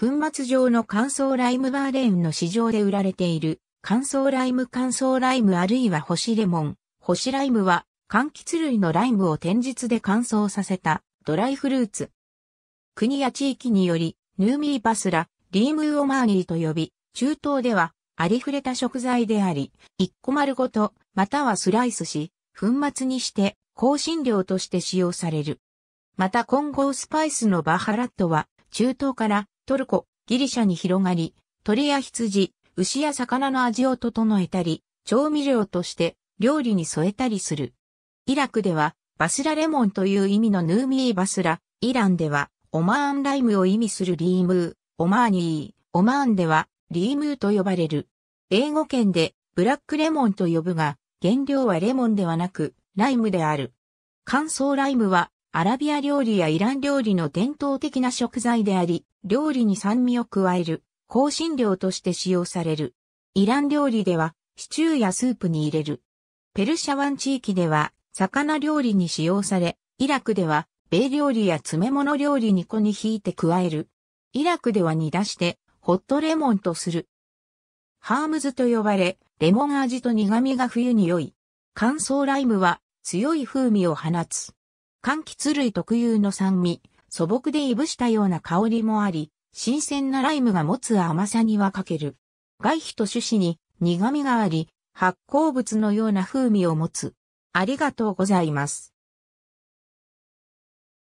粉末状の乾燥ライムバーレーンの市場で売られている、乾燥ライム乾燥ライムあるいは干しレモン、干しライムは、柑橘類のライムを天日で乾燥させたドライフルーツ。国や地域により、ヌーミーパスラ、リームウオマーニーと呼び、中東ではありふれた食材であり、1個丸ごと、またはスライスし、粉末にして香辛料として使用される。また混合スパイスのバハラットは、中東からトルコ、ギリシャに広がり、鳥や羊、牛や魚の味を整えたり、調味料として料理に添えたりする。イラクでは、バスラレモンという意味のヌーミーバスラ、イランでは、オマーンライムを意味するリームー、オマーニー、オマーンでは、リームーと呼ばれる。英語圏で、ブラックレモンと呼ぶが、原料はレモンではなく、ライムである。乾燥ライムは、アラビア料理やイラン料理の伝統的な食材であり、料理に酸味を加える、香辛料として使用される。イラン料理では、シチューやスープに入れる。ペルシャ湾地域では、魚料理に使用され、イラクでは、米料理や詰め物料理に粉に引いて加える。イラクでは煮出して、ホットレモンとする。ハームズと呼ばれ、レモン味と苦味が冬に良い。乾燥ライムは強い風味を放つ。柑橘類特有の酸味、素朴でいぶしたような香りもあり、新鮮なライムが持つ甘さには欠ける。外皮と種子に苦味があり、発酵物のような風味を持つ。ありがとうございます。